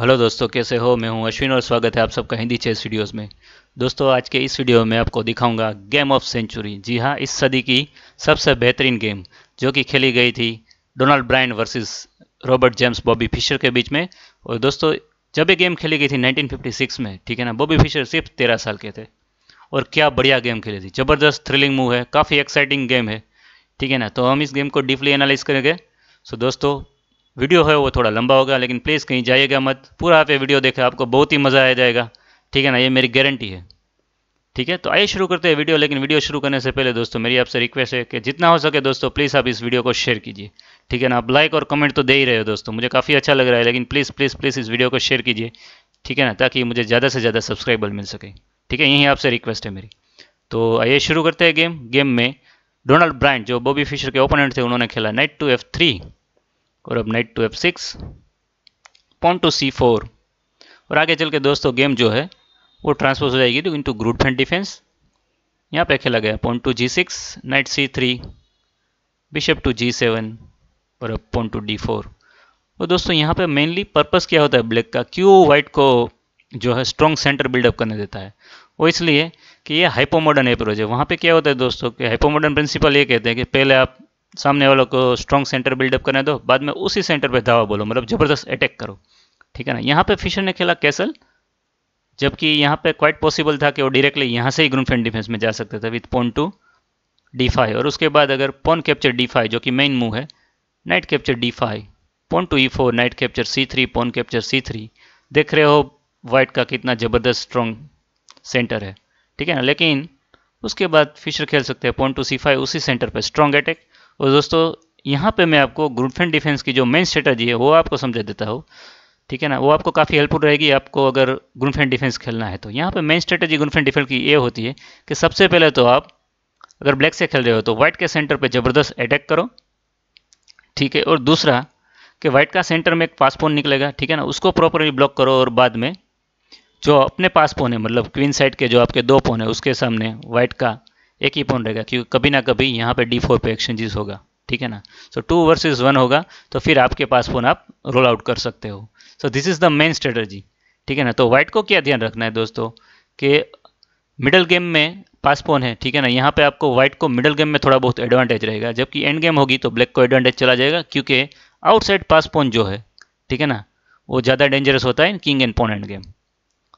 hello दोस्तों कैसे हो मैं हूं अश्विन और स्वागत है आप सबका हिंदी चेस वीडियोस में दोस्तों आज के इस वीडियो में आपको दिखाऊंगा गेम ऑफ सेंचुरी जी हां इस सदी की सबसे बेहतरीन गेम जो कि खेली गई थी Donald Byrne versus Robert James Bobby Fischer के बीच में और दोस्तों जब ये गेम खेली गई थी नाइनटीन में ठीक है ना बॉबी फिशर सिर्फ तेरह साल के थे और क्या बढ़िया गेम खेली थी ज़बरदस्त थ्रिलिंग मूव है काफ़ी एक्साइटिंग गेम है ठीक है ना तो हम इस गेम को डीपली एनालाइज करेंगे सो दोस्तों वीडियो है वो थोड़ा लंबा होगा लेकिन प्लीज़ कहीं जाइएगा मत पूरा आप ये वीडियो देखें आपको बहुत ही मज़ा आ जाएगा ठीक है ना ये मेरी गारंटी है ठीक है तो आइए शुरू करते हैं वीडियो लेकिन वीडियो शुरू करने से पहले दोस्तों मेरी आपसे रिक्वेस्ट है कि जितना हो सके दोस्तों प्लीज़ आप इस वीडियो को शेयर कीजिए ठीक है ना आप लाइक और कमेंट तो दे ही रहे हो दोस्तों मुझे काफ़ी अच्छा लग रहा है लेकिन प्लीज़ प्लीज़ प्लीज़ इस वीडियो को शेयर कीजिए ठीक है ना ताकि मुझे ज़्यादा से ज़्यादा सब्सक्राइबर मिल सके ठीक है यही आपसे रिक्वेस्ट है मेरी तो आइए शुरू करते हैं गेम गेम में डोनाल्ड ब्रांड जो बॉबी फिशर के ओपोनेंट थे उन्होंने खेला नाइट टू एफ थ्री और अब knight to F six pawn to C four और आगे चल के दोस्तों गेम जो है वो ट्रांसपोज हो जाएगी तो इंटू ग्रुप फैंड डिफेंस यहाँ पे खेला गया pawn to G six knight C three bishop to G seven और अब पॉन टू डी फोर और दोस्तों यहाँ पे मेनली पर्पस क्या होता है ब्लैक का क्यों वाइट को जो है स्ट्रॉन्ग सेंटर बिल्डअप करने देता है वो इसलिए कि ये हाइपोमोडर्न अप्रोच है वहाँ पे क्या होता है दोस्तों कि हाइपोमोडर्न प्रिंसिपल ये कहते हैं कि पहले आप सामने वालों को स्ट्रॉन्ग सेंटर बिल्डअप करने दो बाद में उसी सेंटर पे धावा बोलो मतलब ज़बरदस्त अटैक करो ठीक है ना यहाँ पे फिशर ने खेला कैसल जबकि यहाँ पे क्वाइट पॉसिबल था कि वो डायरेक्टली यहाँ से ही फ्रेंड डिफेंस में जा सकते थे with pawn to D five और उसके बाद अगर पोन कैप्चर डी फाइव जो कि मेन मूव है knight capture D five pawn to E four knight capture C three pawn capture C three देख रहे हो वाइट का कितना ज़बरदस्त स्ट्रॉन्ग सेंटर है ठीक है ना लेकिन उसके बाद फिशर खेल सकते हैं पोन टू सी फाइव उसी सेंटर पर स्ट्रॉन्ग अटैक और दोस्तों यहाँ पे मैं आपको ग्रुप एंड डिफेंस की जो मेन स्ट्रेटजी है वो आपको समझा देता हूँ ठीक है ना वो आपको काफ़ी हेल्पफुल रहेगी आपको अगर ग्रुप एंड डिफेंस खेलना है तो यहाँ पे main strategy group and defence की ये होती है कि सबसे पहले तो आप अगर ब्लैक से खेल रहे हो तो वाइट के सेंटर पर ज़बरदस्त अटैक करो ठीक है और दूसरा कि वाइट का सेंटर में एक पास निकलेगा ठीक है ना उसको प्रॉपरली ब्लॉक करो और बाद में जो अपने पास पोन है मतलब क्वीन साइड के जो आपके दो पोन है उसके सामने वाइट का एक ही पॉन रहेगा क्योंकि कभी ना कभी यहाँ पे डी फोर पे एक्सचेंजेस होगा ठीक है ना सो टू वर्सेज वन होगा तो फिर आपके पास फोन आप रोल आउट कर सकते हो so this is the main strategy ठीक है ना तो व्हाइट को क्या ध्यान रखना है दोस्तों कि मिडल गेम में पास पोन है ठीक है ना यहाँ पे आपको व्हाइट को मिडल गेम में थोड़ा बहुत एडवांटेज रहेगा जबकि एंड गेम होगी तो ब्लैक को एडवांटेज चला जाएगा क्योंकि आउटसाइड पास पोन जो है ठीक है ना वो ज़्यादा डेंजरस होता है king and pawn end game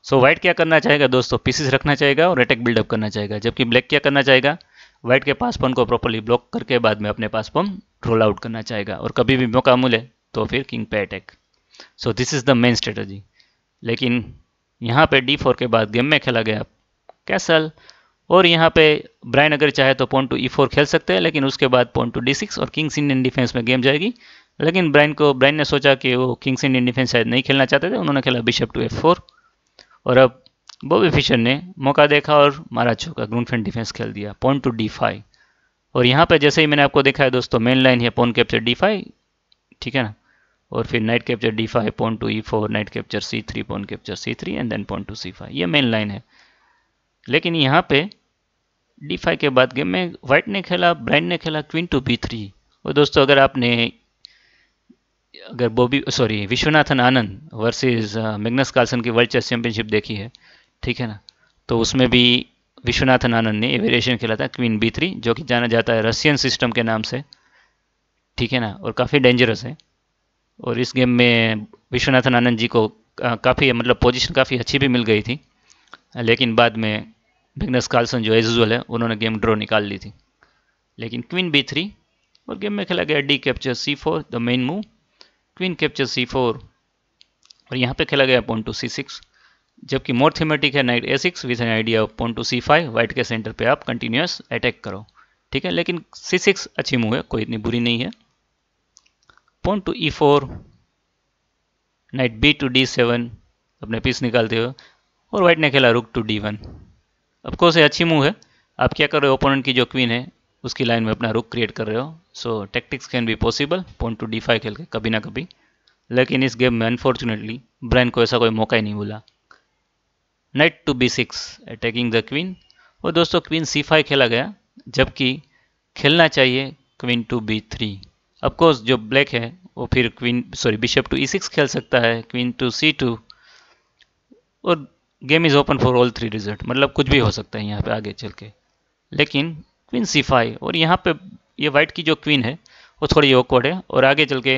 so white क्या करना चाहेगा दोस्तों पीसीस रखना चाहेगा और अटैक बिल्डअप करना चाहेगा जबकि ब्लैक क्या करना चाहेगा व्हाइट के पास पॉन को प्रॉपरली ब्लॉक करके बाद में अपने पास पॉन रोल आउट करना चाहेगा और कभी भी मौका मिले तो फिर किंग पे attack so this is the main strategy लेकिन यहाँ पे डी फोर के बाद गेम में खेला गया कैसल और यहाँ पे ब्राइन अगर चाहे तो पॉन टू ई फोर खेल सकते हैं लेकिन उसके बाद पॉन टू डी सिक्स और किंग्स इंडियन डिफेंस में गेम जाएगी लेकिन ब्राइन को ब्राइन ने सोचा कि वो किंग्स इंडियन डिफेंस शायद नहीं खेलना चाहते थे उन्होंने खेला बिशप टू एफ फोर और अब बॉबी फिशर ने मौका देखा और मारा चौका फ्रेंड डिफेंस खेल दिया पॉन टू डी फाइव और यहाँ पर जैसे ही मैंने आपको देखा है दोस्तों मेन लाइन है पोन कैप्चर डी फाइव ठीक है ना और फिर knight capture D five pawn to E four knight capture C three pawn capture C three and then pawn to C five ये मेन लाइन है लेकिन यहाँ पे डी फाइव के बाद गेम में व्हाइट ने खेला ब्राइन ने खेला क्वीन टू बी थ्री और दोस्तों अगर आपने अगर Bobby sorry Viswanathan Anand versus Magnus Carlsen की वर्ल्ड चेस चैंपियनशिप देखी है ठीक है ना तो उसमें भी विश्वनाथन आनंद ने वेरिएशन खेला था क्वीन बी थ्री जो कि जाना जाता है रशियन सिस्टम के नाम से ठीक है ना और काफ़ी डेंजरस है और इस गेम में विश्वनाथन आनंद जी को uh, काफ़ी मतलब पोजिशन काफ़ी अच्छी भी मिल गई थी लेकिन बाद में बिगनस कार्लसन जो एजुअल है उन्होंने गेम ड्रॉ निकाल ली थी लेकिन क्वीन बी थ्री और गेम में खेला गया D capture C four the main move queen capture C four और यहाँ पे खेला गया पॉइंट टू सी सिक्स जबकि मोर थीमेटिक है knight A six with an idea of pawn to C five white के सेंटर पे आप कंटिन्यूस अटैक करो ठीक है लेकिन सी सिक्स अच्छी मूव है कोई इतनी बुरी नहीं है pawn to E four knight B to D seven अपने पीस निकालते हो और वाइट ने खेला रुक टू डी वन अफकोर्स ये अच्छी मूव है आप क्या कर रहे हो ओपोनेंट की जो क्वीन है उसकी लाइन में अपना रुक क्रिएट कर रहे हो so tactics can be possible pawn to D five खेल के कभी ना कभी लेकिन इस गेम में अनफॉर्चुनेटली ब्रैन को ऐसा कोई मौका ही नहीं मिला knight to B six attacking the queen और दोस्तों क्वीन सी फाइव खेला गया जबकि खेलना चाहिए queen to B three of course जो ब्लैक है वो फिर queen sorry bishop to E six खेल सकता है क्वीन टू सी टू और game is open for all three result मतलब कुछ भी हो सकता है यहाँ पे आगे चल के लेकिन क्वीन सी फाइव और यहाँ पे ये वाइट की जो क्वीन है वो थोड़ी ओकवर्ड है और आगे चल के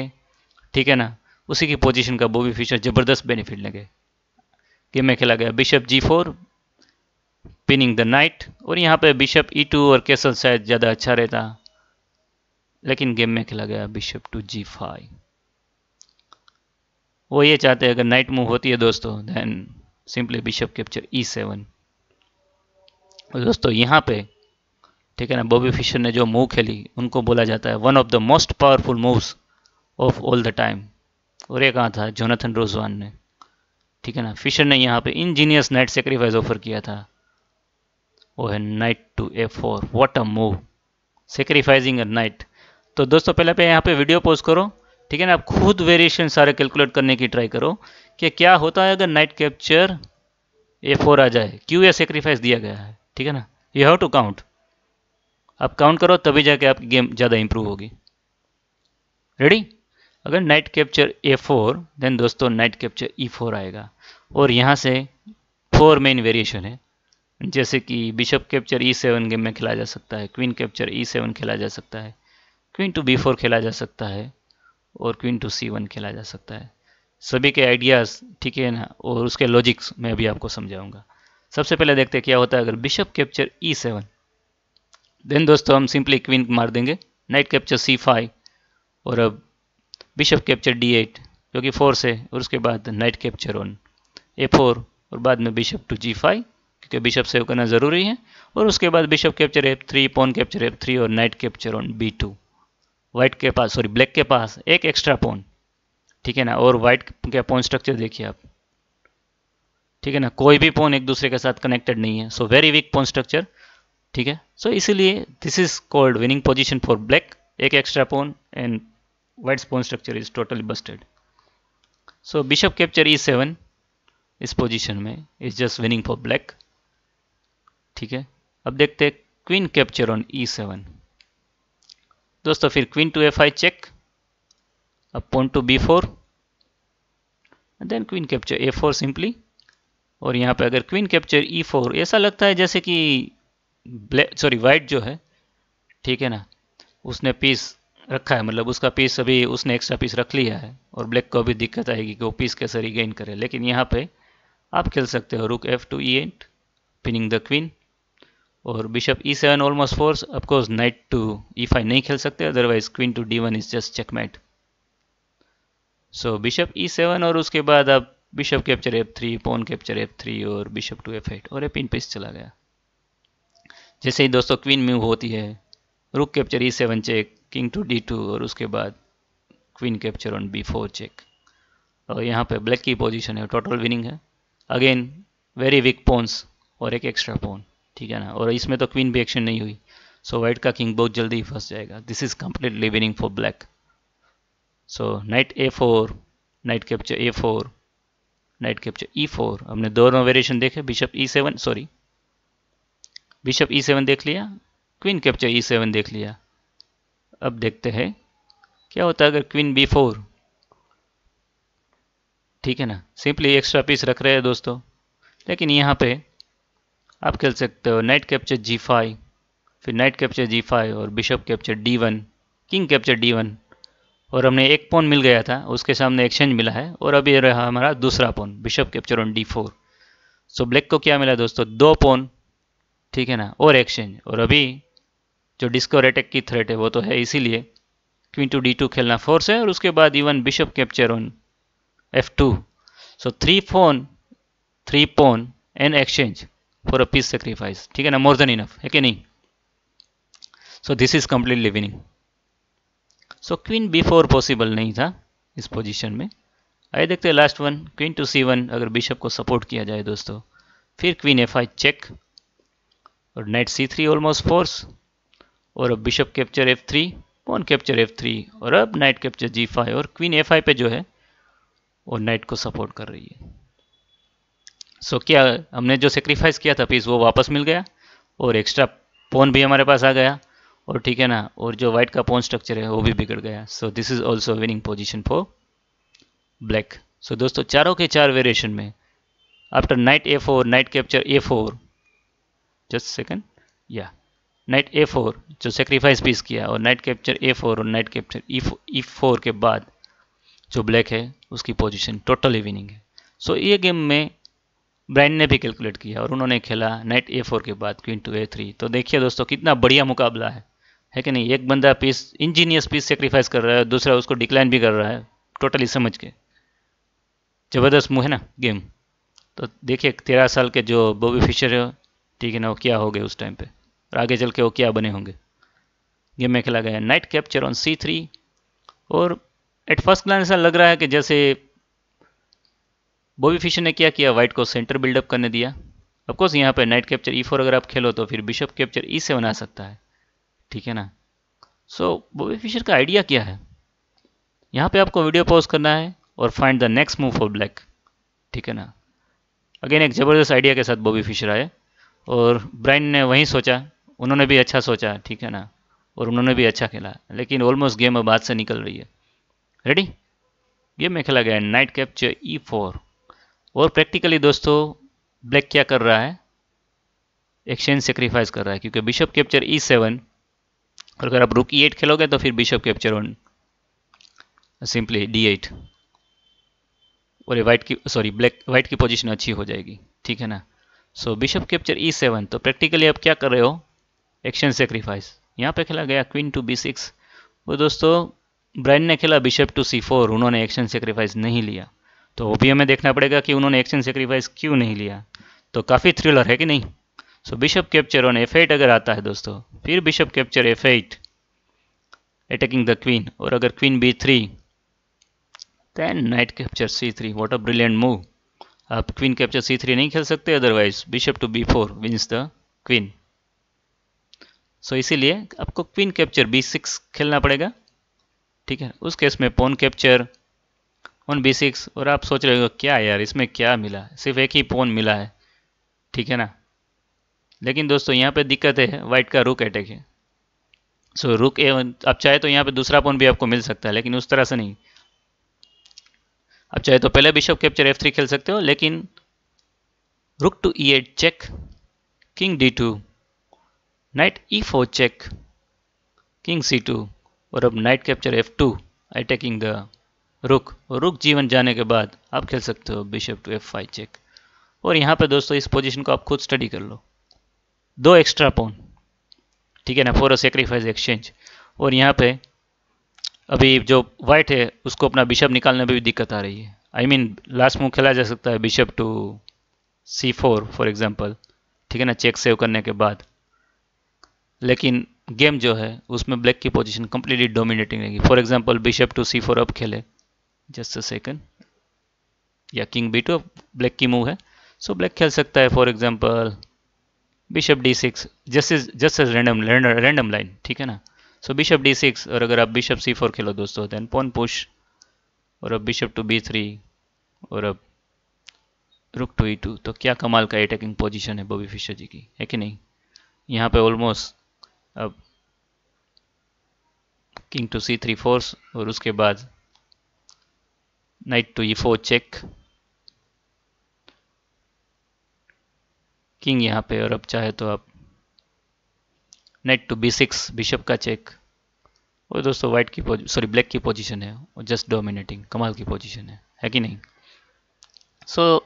ठीक है ना उसी की पोजीशन का बॉबी फिशर ज़बरदस्त बेनिफिट लगे गेम में खेला गया bishop G four pinning the knight और यहाँ पे बिशप ई टू और कैसल शायद ज़्यादा अच्छा रहता लेकिन गेम में खेला गया बिशप टू जी फाइव वो ये चाहते हैं अगर नाइट मूव होती है दोस्तों देन सिंपली बिशप कैप्चर ई सेवन दोस्तों यहाँ पे ठीक है ना बॉबी फिशर ने जो मूव खेली उनको बोला जाता है one of the most powerful moves of all the time और ये कहा था जोनाथन रोजवान ने ठीक है ना फिशर ने यहाँ पे इंजीनियस नाइट सेक्रीफाइस ऑफर किया था वो है knight to A four what a move sacrificing a knight तो दोस्तों पहले पे यहाँ पे वीडियो पोस्ट करो ठीक है ना आप खुद वेरिएशन सारे कैलकुलेट करने की ट्राई करो कि क्या होता है अगर नाइट कैप्चर ए फोर आ जाए क्यों यह सेक्रीफाइस दिया गया है ठीक है ना यू हैव टू काउंट आप काउंट करो तभी जाके आपकी गेम ज़्यादा इम्प्रूव होगी रेडी अगर knight capture a four then दोस्तों नाइट कैप्चर ई फोर आएगा और यहाँ से फोर मेन वेरिएशन है जैसे कि बिशप कैप्चर ई सेवन गेम में खेला जा सकता है क्वीन कैप्चर ई सेवन खेला जा सकता है क्वीन टू बी फोर खेला जा सकता है और क्वीन टू सी वन खेला जा सकता है सभी के आइडियाज़ ठीक है ना और उसके लॉजिक्स मैं अभी आपको समझाऊंगा सबसे पहले देखते हैं क्या होता है अगर बिशप कैप्चर ई सेवन देन दोस्तों हम सिंपली क्वीन मार देंगे नाइट कैप्चर सी फाइव और अब बिशप कैप्चर डी एट जो कि फोर्स है और उसके बाद knight capture on a four और बाद में बिशप टू जी फाइव क्योंकि बिशप सेव करना ज़रूरी है और उसके बाद bishop capture f three pawn capture f three और knight capture on b two white के पास सॉरी ब्लैक के पास एक एक्स्ट्रा पोन ठीक है ना और वाइट का पोन स्ट्रक्चर देखिए आप ठीक है ना कोई भी पोन एक दूसरे के साथ कनेक्टेड नहीं है so very weak pawn structure ठीक है सो so, इसीलिए this is called winning position for black एक extra pawn and white pawn structure is totally busted so bishop capture E seven इस पोजिशन में is just winning for black ठीक है अब देखते हैं queen capture on e seven दोस्तों फिर क्वीन टू एफ आई चेक अब pawn to b four then queen capture a four simply और यहाँ पे अगर क्वीन कैप्चर ई फोर ऐसा लगता है जैसे कि ब्लैक सॉरी वाइट जो है ठीक है ना उसने पीस रखा है मतलब उसका पीस अभी उसने एक्स्ट्रा पीस रख लिया है और ब्लैक को अभी दिक्कत आएगी कि वो पीस कैसे रिगेन करे लेकिन यहाँ पे आप खेल सकते हो rook f two e eight pinning the queen और bishop e seven almost force of course knight to e five नहीं खेल सकते otherwise queen to d one is just checkmate so bishop e seven और उसके बाद आप bishop capture f three pawn capture f three और bishop to f eight और a pin piece चला गया जैसे ही दोस्तों क्वीन मूव होती है rook capture E seven check king to d two और उसके बाद queen capture on b four check और यहाँ पे ब्लैक की पोजीशन है टोटल विनिंग है अगेन वेरी वीक पोन्स और एक एक्स्ट्रा पोन ठीक है ना और इसमें तो क्वीन भी एक्शन नहीं हुई सो so, वाइट का किंग बहुत जल्दी ही फंस जाएगा this is completely winning for black so knight a four knight capture a four knight capture e four हमने दोनों वेरिएशन देखे bishop e seven sorry bishop e seven देख लिया क्वीन कैप्चर ई सेवन देख लिया अब देखते हैं क्या होता है अगर क्वीन बी फोर ठीक है ना सिंपली एक्स्ट्रा पीस रख रहे हैं दोस्तों लेकिन यहाँ पे आप खेल सकते हो नाइट कैप्चर जी फाइव फिर नाइट कैप्चर जी फाइव और bishop capture d one king capture d one और हमने एक पोन मिल गया था उसके सामने एक्सचेंज मिला है और अभी रहा हमारा दूसरा pawn bishop capture on d four so black को क्या मिला दोस्तों दो पोन ठीक है ना और एक्सचेंज और अभी जो अटैक की थ्रेट है वो तो है इसीलिए क्वीन टू डी टू खेलना फोर्स है और उसके बाद even bishop capture on f two so three pawn three pawn and exchange for a piece sacrifice ठीक है ना मोर देन इनफ है कि नहीं so this is completely winning so queen b four possible नहीं था इस पोजिशन में आइए देखते हैं last one queen to c one अगर बिशप को सपोर्ट किया जाए दोस्तों फिर क्वीन एफ आई चेक और सी थ्री ऑलमोस्ट फोर्स और अब f three pawn capture f three और अब नाइट कैप्चर जी फाइव और क्वीन ए फाइव पे जो है वो नाइट को सपोर्ट कर रही है सो so, क्या हमने जो सेक्रीफाइस किया था पीस वो वापस मिल गया और एक्स्ट्रा पोन भी हमारे पास आ गया और ठीक है ना और जो वाइट का पोन स्ट्रक्चर है वो भी बिगड़ गया so this is also winning position for black so दोस्तों चारों के चार वेरिएशन में after knight a four knight capture a four just second या नाइट ए फोर जो सेक्रीफाइस पीस किया और नाइट कैप्चर ए फोर और नाइट कैप्चर ई फोर के बाद जो ब्लैक है उसकी पोजीशन टोटली विनिंग है सो so, ये गेम में ब्राइन ने भी कैलकुलेट किया और उन्होंने खेला नाइट ए फोर के बाद क्वीन टू ए थ्री तो देखिए दोस्तों कितना बढ़िया मुकाबला है है कि नहीं एक बंदा पीस इंजीनियस पीस सेक्रीफाइस कर रहा है दूसरा उसको डिक्लाइन भी कर रहा है टोटली समझ के ज़बरदस्त मुँह है ना गेम तो देखिए तेरह साल के जो बॉबी फिशर है ठीक है ना ओकिया हो गए उस टाइम पे और आगे चल के ओकिया बने होंगे गेम में खेला गया knight capture on c three और एट फर्स्ट ग्लान ऐसा लग रहा है कि जैसे बॉबी फिशर ने क्या किया वाइट को सेंटर बिल्डअप करने दिया अफकोर्स यहाँ पे नाइट कैप्चर ई फोर अगर आप खेलो तो फिर बिशप कैप्चर ई सेवन आ सकता है ठीक है ना सो बॉबी फिशर का आइडिया क्या है यहाँ पे आपको वीडियो पॉज करना है और find the next move for black ठीक है ना अगेन एक ज़बरदस्त आइडिया के साथ बॉबी फिशर आए और ब्राइन ने वहीं सोचा उन्होंने भी अच्छा सोचा ठीक है ना और उन्होंने भी अच्छा खेला लेकिन ऑलमोस्ट गेम अब बाद से निकल रही है रेडी गेम में खेला गया नाइट कैप्चर ई फोर और प्रैक्टिकली दोस्तों ब्लैक क्या कर रहा है एक्सचेंज सेक्रीफाइस कर रहा है क्योंकि बिशप कैप्चर ई सेवन और अगर आप रुक ई एट खेलोगे तो फिर bishop capture one simply d eight और ये वाइट की सॉरी ब्लैक वाइट की पोजिशन अच्छी हो जाएगी ठीक है ना सो बिशप कैप्चर ई सेवन तो प्रैक्टिकली आप क्या कर रहे हो एक्शन सेक्रीफाइस यहाँ पे खेला गया क्वीन टू बी सिक्स वो दोस्तों ब्राइन ने खेला बिशप टू सी फोर उन्होंने एक्शन सेक्रीफाइस नहीं लिया तो वो भी हमें देखना पड़ेगा कि उन्होंने एक्शन सेक्रीफाइस क्यों नहीं लिया तो काफ़ी थ्रिलर है कि नहीं so bishop capture on f eight अगर आता है दोस्तों फिर bishop capture f eight attacking the queen और अगर queen B three then knight capture C three what a brilliant move आप क्वीन कैप्चर सी थ्री नहीं खेल सकते otherwise bishop to b four wins the queen so इसीलिए आपको queen capture b six खेलना पड़ेगा ठीक है उस केस में pawn capture on b six और आप सोच रहे हो क्या यार इसमें क्या मिला सिर्फ एक ही पोन मिला है ठीक है ना लेकिन दोस्तों यहाँ पे दिक्कत है वाइट का रुक अटैक है सो so, रुक ए आप चाहे तो यहाँ पे दूसरा पोन भी आपको मिल सकता है लेकिन उस तरह से नहीं आप चाहे तो पहले बिशप कैप्चर एफ थ्री खेल सकते हो लेकिन rook to e eight check king d two knight e four check king c two और अब knight capture f two attacking the rook और रुक जीवन जाने के बाद आप खेल सकते हो bishop to f five check और यहाँ पर दोस्तों इस पोजिशन को आप खुद स्टडी कर लो दो एक्स्ट्रा पोन ठीक है ना फॉर अ सेक्रीफाइस एक्सचेंज और यहाँ पे अभी जो वाइट है उसको अपना बिशप निकालने में भी दिक्कत आ रही है आई मीन लास्ट मूव खेला जा सकता है bishop to C four for example ठीक है ना चेक सेव करने के बाद लेकिन गेम जो है उसमें ब्लैक की पोजीशन कम्प्लीटली डोमिनेटिंग रहेगी for example bishop to C four अब खेले जस्ट अ सेकेंड या किंग बी टू ब्लैक की मूव है सो so, ब्लैक खेल सकता है for example bishop d six just is just is random random line ठीक है ना सो बिशप डी सिक्स और अगर आप बिशप सी फोर खेलो दोस्तों देन पोन पुश और अब बिशप टू बी थ्री और अब रुक टू ई टू तो क्या कमाल का अटैकिंग पोजीशन है बॉबी फिशर जी की है कि नहीं यहाँ पे ऑलमोस्ट अब king to c three force और उसके बाद knight to E four check king यहाँ पे और अब चाहे तो आप knight to B six bishop का चेक और दोस्तों वाइट की सॉरी ब्लैक की पोजीशन है और जस्ट डोमिनेटिंग कमाल की पोजीशन है है कि नहीं सो so,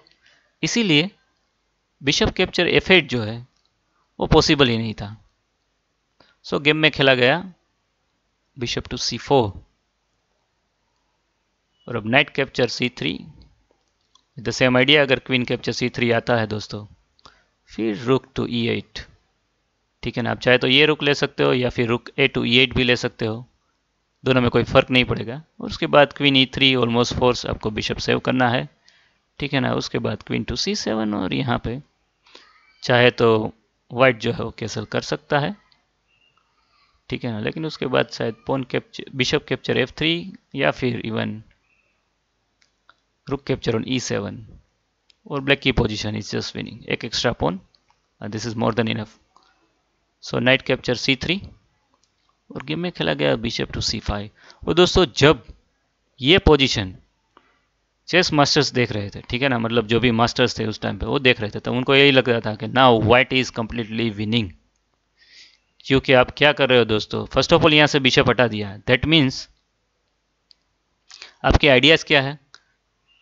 इसीलिए बिशप कैप्चर एफ जो है वो पॉसिबल ही नहीं था सो so, गेम में खेला गया बिशप टू सी फोर और अब knight capture C three the same idea अगर क्वीन कैप्चर सी थ्री आता है दोस्तों फिर रुक टू ई एट ठीक है ना आप चाहे तो ये रुक ले सकते हो या फिर रुक ए टू ई एट भी ले सकते हो दोनों में कोई फ़र्क नहीं पड़ेगा और उसके बाद queen e three almost force आपको बिशप सेव करना है ठीक है ना उसके बाद क्वीन टू सी सेवन और यहाँ पे चाहे तो वाइट जो है वो कैसल कर सकता है ठीक है ना लेकिन उसके बाद शायद pawn capture bishop capture f three या फिर even rook capture on e seven और ब्लैक की पोजिशन इज जस्ट विनिंग एक extra pawn this is more than enough so knight capture C three और गेम में खेला गया बिशप टू सी फाइव और दोस्तों जब ये पोजीशन चेस मास्टर्स देख रहे थे ठीक है ना मतलब जो भी मास्टर्स थे उस टाइम पे वो देख रहे थे तो उनको यही लग रहा था कि ना वाइट इज़ कम्प्लीटली विनिंग क्योंकि आप क्या कर रहे हो दोस्तों फर्स्ट ऑफ ऑल यहाँ से बिशप हटा दिया दैट मीन्स आपके आइडियाज़ क्या है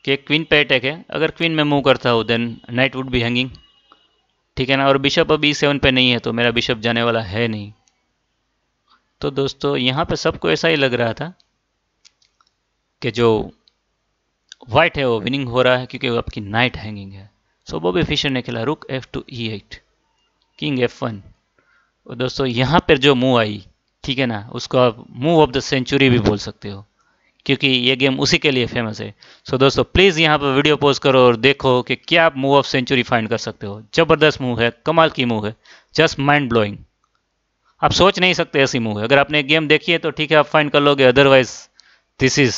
कि क्वीन पे अटैक है अगर क्वीन में मूव करता हो then knight would be hanging ठीक है ना और बिशप अब ई सेवन पर नहीं है तो मेरा बिशप जाने वाला है नहीं तो दोस्तों यहाँ पे सबको ऐसा ही लग रहा था कि जो वाइट है वो विनिंग हो रहा है क्योंकि आपकी नाइट हैंगिंग है सो बॉबी फिशर ने खेला rook f two e eight king f one और दोस्तों यहाँ पर जो मूव आई ठीक है ना उसको आप मूव ऑफ द सेंचुरी भी बोल सकते हो क्योंकि ये गेम उसी के लिए फेमस है सो so, दोस्तों प्लीज़ यहाँ पर वीडियो पोज करो और देखो कि क्या आप मूव ऑफ सेंचुरी फाइंड कर सकते हो ज़बरदस्त मूव है कमाल की मूव है जस्ट माइंड ब्लोइंग आप सोच नहीं सकते ऐसी मूव है अगर आपने गेम देखी है तो ठीक है आप फाइंड कर लोगे otherwise this is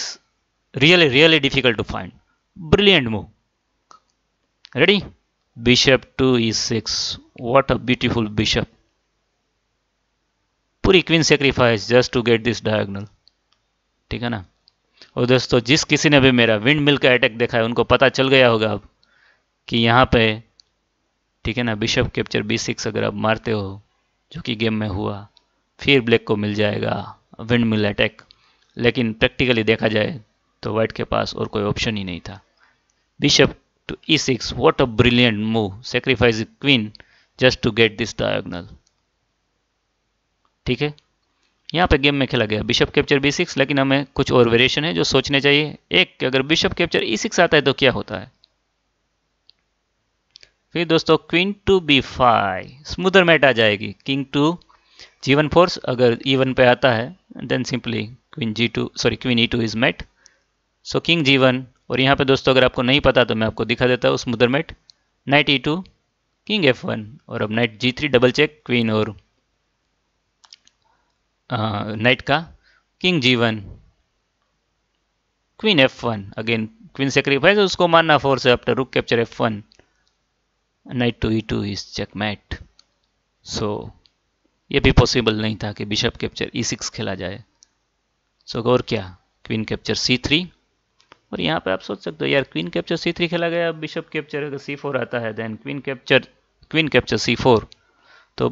really really difficult to find brilliant move ready bishop to E six what a beautiful bishop पूरी queen sacrifice just to get this diagonal ठीक है ना और दोस्तों जिस किसी ने भी मेरा विंड मिल का अटैक देखा है उनको पता चल गया होगा अब कि यहाँ पे ठीक है ना बिशप कैप्चर बी सिक्स अगर आप मारते हो जो कि गेम में हुआ फिर ब्लैक को मिल जाएगा विंड मिल अटैक लेकिन प्रैक्टिकली देखा जाए तो वाइट के पास और कोई ऑप्शन ही नहीं था bishop to E six what a brilliant move sacrifice queen just to get this diagonal ठीक है यहाँ पे गेम में खेला गया बिशप कैप्चर बी सिक्स लेकिन हमें कुछ और वेरिएशन है जो सोचने चाहिए एक कि अगर बिशप कैप्चर ई सिक्स आता है तो क्या होता है फिर दोस्तों queen to b five smothered mate आ जाएगी किंग टू जीवन फोर्स अगर ई e वन पे आता है then simply queen g two sorry queen e two is mate so king g one और यहाँ पे दोस्तों अगर आपको नहीं पता तो मैं आपको दिखा देता हूँ smothered mate knight e two king f one और अब knight g three double check queen और नाइट का king g one queen f one again queen sacrifice उसको मारना फोर से after rook capture f one knight to e two is mate so ये भी पॉसिबल नहीं था कि बिशप कैप्चर ई सिक्स खेला जाए सो so, और क्या क्वीन कैप्चर सी थ्री और यहाँ पे आप सोच सकते हो यार क्वीन कैप्चर सी थ्री खेला गया बिशप कैप्चर अगर सी फोर आता है then queen capture queen capture सी फोर तो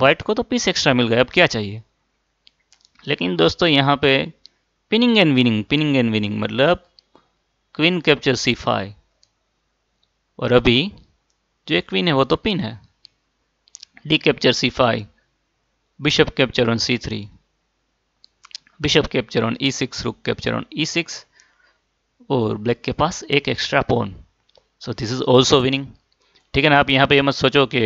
वाइट को तो पीस एक्स्ट्रा मिल गया अब क्या चाहिए लेकिन दोस्तों यहाँ पे pinning and winning pinning and winning मतलब क्वीन कैप्चर सी फाइव और अभी जो एक क्वीन है वो तो पिन है d capture c five bishop capture on c three bishop capture on e six rook capture on e six और ब्लैक के पास एक extra pawn so this is also winning ठीक है ना आप यहाँ पे ये मत सोचो कि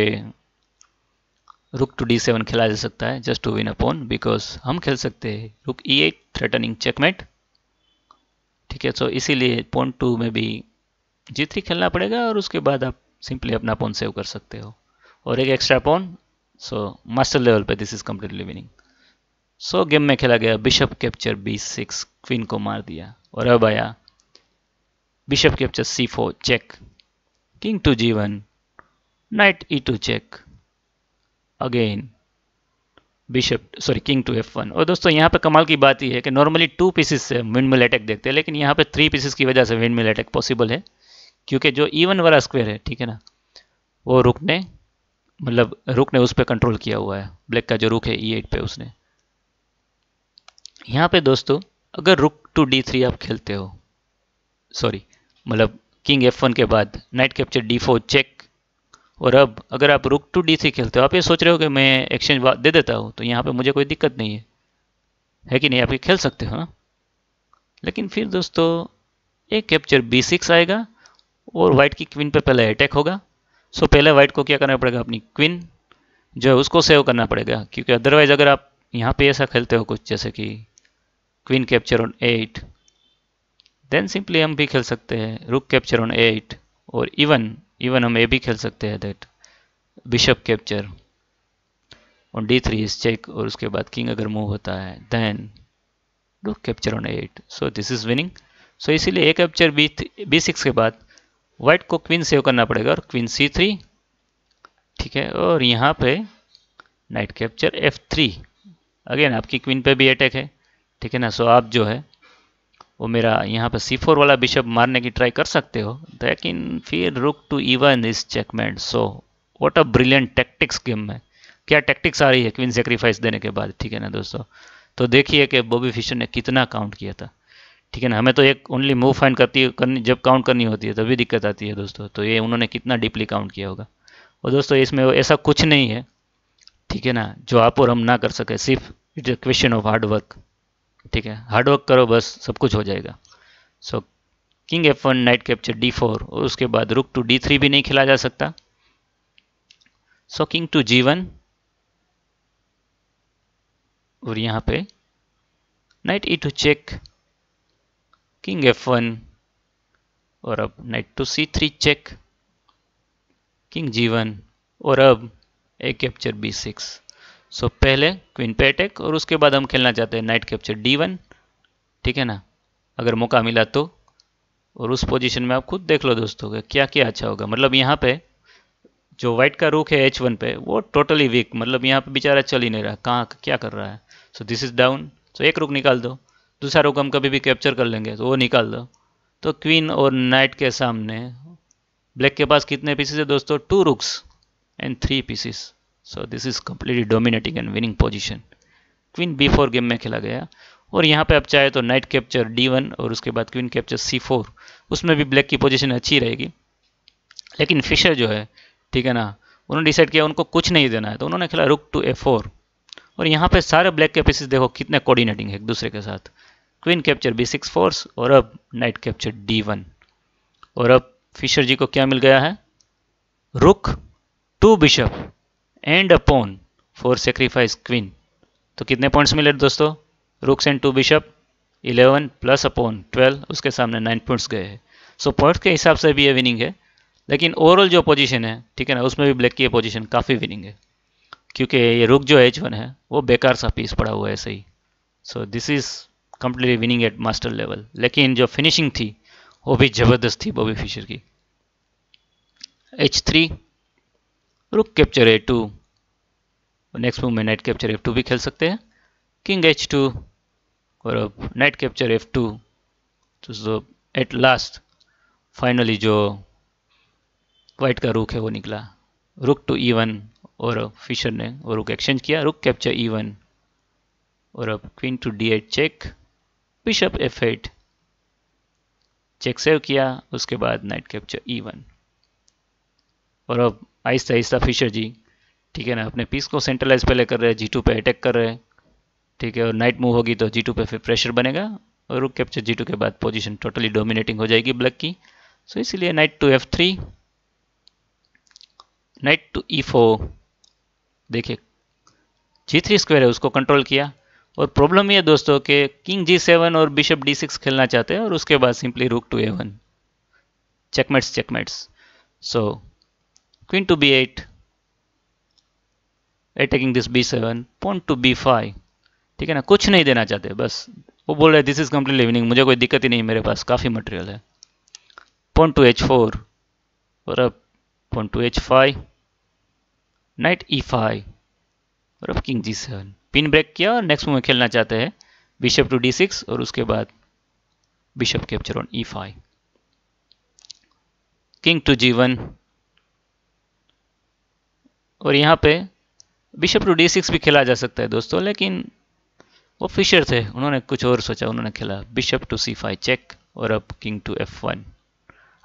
रुक टू डी सेवन खेला जा सकता है just to win a pawn because हम खेल सकते हैं रुक ई एट थ्रेटनिंग चेकमेट ठीक है सो इसीलिए पॉन टू में भी जी थ्री खेलना पड़ेगा और उसके बाद आप सिंपली अपना पॉन सेव कर सकते हो और एक extra pawn so master level पे this is completely winning so game में खेला गया bishop capture b six queen को मार दिया और अब आया bishop capture C four check king to g one knight e two check again bishop sorry king to f one और दोस्तों यहाँ पे कमाल की बात यह है कि नॉर्मली टू पीसेस से विंड मिल अटैक देखते हैं लेकिन यहाँ पे थ्री पीसेस की वजह से विंड मिल अटैक पॉसिबल है क्योंकि जो ईवन वाला स्क्वायर है ठीक है ना वो रुक ने मतलब रुक ने उस पर कंट्रोल किया हुआ है ब्लैक का जो रुक है ई e एट पे उसने यहाँ पे दोस्तों अगर रुक टू डी थ्री आप खेलते हो सॉरी मतलब किंग एफ वन के बाद knight capture d four check और अब अगर आप रुक टू डी खेलते हो आप ये सोच रहे हो कि मैं एक्सचेंज दे देता हूँ तो यहाँ पर मुझे कोई दिक्कत नहीं है है कि नहीं आप ये खेल सकते हो ना लेकिन फिर दोस्तों एक कैप्चर बी सिक्स आएगा और वाइट की क्वीन पे पहले अटैक होगा सो पहले वाइट को क्या करना पड़ेगा अपनी क्वीन जो है उसको सेव करना पड़ेगा क्योंकि अदरवाइज़ अगर आप यहाँ पे ऐसा खेलते हो कुछ जैसे कि queen capture on eight then simply हम भी खेल सकते हैं रुक कैप्चर ऑन एट और इवन इवन हम ए भी खेल सकते हैं दैट बिशप कैप्चर और डी थ्री इज चेक और उसके बाद किंग अगर मूव होता है then do capture on eight so this is winning so इसीलिए a capture b b six के बाद वाइट को क्वीन सेव करना पड़ेगा और क्वीन सी थ्री ठीक है और यहाँ पे knight capture f three again आपकी क्वीन पे भी अटैक है ठीक है ना सो आप जो है वो मेरा यहाँ पर सी फोर वाला बिशप मारने की ट्राई कर सकते हो लेकिन फिर रुक टू इवन इस checkmate so what a brilliant tactics game में क्या टैक्टिक्स आ रही है क्वीन सेक्रीफाइस देने के बाद ठीक है ना दोस्तों तो देखिए कि बॉबी फिशर ने कितना काउंट किया था ठीक है ना हमें तो एक ओनली मूव फाइन करती है करनी जब काउंट करनी होती है तभी दिक्कत आती है दोस्तों तो ये उन्होंने कितना डीपली काउंट किया होगा और दोस्तों इसमें ऐसा कुछ नहीं है ठीक है ना जो आप और हम ना कर सके सिर्फ it's a question of hard work ठीक है हार्डवर्क करो बस सब कुछ हो जाएगा so king f one knight capture d four और उसके बाद रुक टू डी थ्री भी नहीं खिला जा सकता so king to g one और यहाँ पे knight e two check king f one और अब knight to c three check king g one और अब a capture b six so पहले क्वीन पे अटैक और उसके बाद हम खेलना चाहते हैं नाइट कैप्चर डी वन ठीक है ना अगर मौका मिला तो और उस पोजीशन में आप खुद देख लो दोस्तों कि क्या क्या अच्छा होगा मतलब यहाँ पे जो वाइट का रुख है एच वन पे वो टोटली वीक मतलब यहाँ पे बेचारा चल ही नहीं रहा कहाँ क्या कर रहा है so this is down so एक रुख निकाल दो दूसरा रुख हम कभी भी कैप्चर कर लेंगे तो वो निकाल दो तो क्वीन और नाइट के सामने ब्लैक के पास कितने पीसेस है दोस्तों two rooks and three pieces so this is completely dominating and winning position queen b four game में खेला गया और यहाँ पे आप चाहे तो नाइट कैप्चर डी वन और उसके बाद क्वीन कैप्चर सी फोर उसमें भी ब्लैक की पोजिशन अच्छी रहेगी लेकिन फिशर जो है ठीक है ना उन्होंने डिसाइड किया उनको कुछ नहीं देना है तो उन्होंने खेला रुक टू ए फोर और यहाँ पे सारे ब्लैक के पीसेस देखो कितने कोऑर्डिनेटिंग है एक दूसरे के साथ queen capture b six force और अब नाइट कैप्चर डी वन और अब फिशर जी को क्या मिल गया है rook two bishop and a pawn for sacrifice queen तो कितने पॉइंट्स मिले दोस्तों rooks and two bishop 11 plus a pawn 12 उसके सामने 9 पॉइंट्स गए हैं सो पॉइंट्स के हिसाब से भी ये विनिंग है लेकिन ओवरऑल जो पोजीशन है ठीक है ना उसमें भी ब्लैक की पोजीशन काफ़ी विनिंग है क्योंकि ये रुक जो एच वन है वो बेकार सा पीस पड़ा हुआ है सही so this is completely winning at master level लेकिन जो फिनिशिंग थी वो भी ज़बरदस्त थी बॉबी फिशर की h three rook capture a two next move में नाइट कैप्चर एफ टू भी खेल सकते हैं किंग एच टू और अब नाइट कैप्चर एफ टू तो जो एट लास्ट फाइनली जो वाइट का रुख है वो निकला रुक टू ई वन और फिशर ने और रुक एक्सचेंज किया रुक कैप्चर ई वन और अब queen to d eight check bishop f eight check save किया उसके बाद नाइट कैप्चर ई वन और अब आहिस्ता आहिस्ता फिशर जी ठीक है ना अपने पीस को सेंट्रलाइज पहले कर रहे हैं जी टू पे अटैक कर रहे हैं ठीक है और नाइट मूव होगी तो जी टू पे फिर प्रेशर बनेगा और रुक कैप्चर जी टू के बाद पोजीशन टोटली डोमिनेटिंग हो जाएगी ब्लैक की सो इसीलिए knight to f three knight to E four देखिए जी थ्री स्क्वायर है उसको कंट्रोल किया और प्रॉब्लम ये दोस्तों कि किंग जी सेवन और बिशप डी सिक्स खेलना चाहते हैं और उसके बाद simply rook to a one checkmates checkmates so queen to b8 attacking this b7 pawn to b5 ठीक है ना कुछ नहीं देना चाहते बस वो बोल रहे दिस इज कंप्लीट इवनिंग मुझे कोई दिक्कत ही नहीं मेरे पास काफ़ी मटेरियल है पॉन टू एच फोर और अब pawn to h five knight e five और अब king g seven pin break किया और नेक्स्ट मूव खेलना चाहते हैं बिशप टू डी सिक्स और उसके बाद bishop capture on e five king to g one और यहाँ पे बिशप टू डी सिक्स भी खेला जा सकता है दोस्तों लेकिन वो फिशर थे उन्होंने कुछ और सोचा उन्होंने खेला bishop to C five check और अब किंग टू एफ वन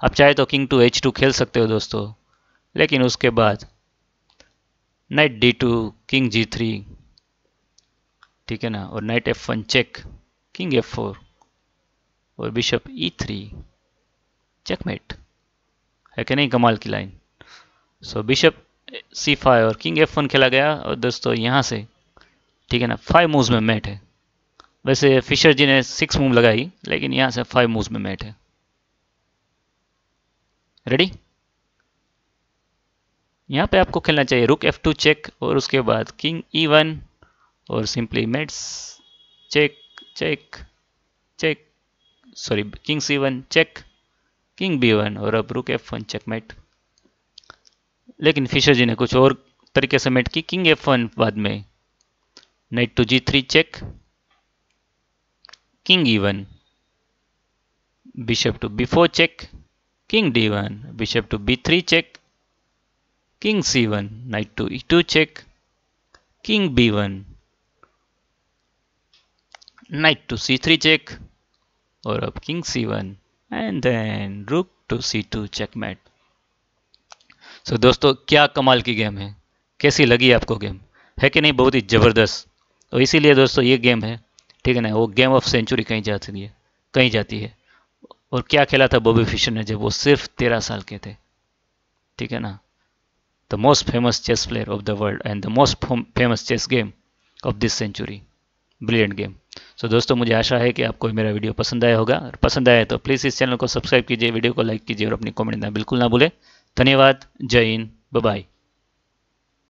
आप चाहे तो किंग टू एच टू खेल सकते हो दोस्तों लेकिन उसके बाद knight d two king g three ठीक है ना और knight f one check king f four और बिशप ई थ्री चेकमेट है कि नहीं कमाल की line so bishop c five और किंग एफ वन खेला गया और दोस्तों यहाँ से ठीक है ना फाइव मूव्स में मैट है वैसे फिशर जी ने सिक्स मूव लगाई लेकिन यहाँ से फाइव मूव्स में मैट है रेडी यहाँ पे आपको खेलना चाहिए रुक एफ टू चेक और उसके बाद किंग ई वन और simply mates check check check sorry king c one check king b one और अब rook f one check mate लेकिन फिशर जी ने कुछ और तरीके से मेट की किंग एफ वन बाद में knight to g three check king e one bishop to b four check king d one bishop to B three check king c one knight to e two check king b one knight to c three check और अब king c one and then rook to C two check mate so so, दोस्तों क्या कमाल की game है कैसी लगी आपको गेम है कि नहीं बहुत ही ज़बरदस्त तो इसीलिए दोस्तों ये गेम है ठीक है ना वो गेम ऑफ सेंचुरी कहीं जाती है कहीं जाती है और क्या खेला था बॉबी फिशर ने जब वो सिर्फ तेरह साल के थे ठीक है ना the most famous chess player of the world and the most famous chess game of this century brilliant game so दोस्तों मुझे आशा है कि आपको मेरा वीडियो पसंद आया होगा और पसंद आया तो प्लीज़ इस चैनल को सब्सक्राइब कीजिए वीडियो को लाइक कीजिए और अपनी कॉमेंट ना बिल्कुल ना भूलें धन्यवाद जय हिंद बाय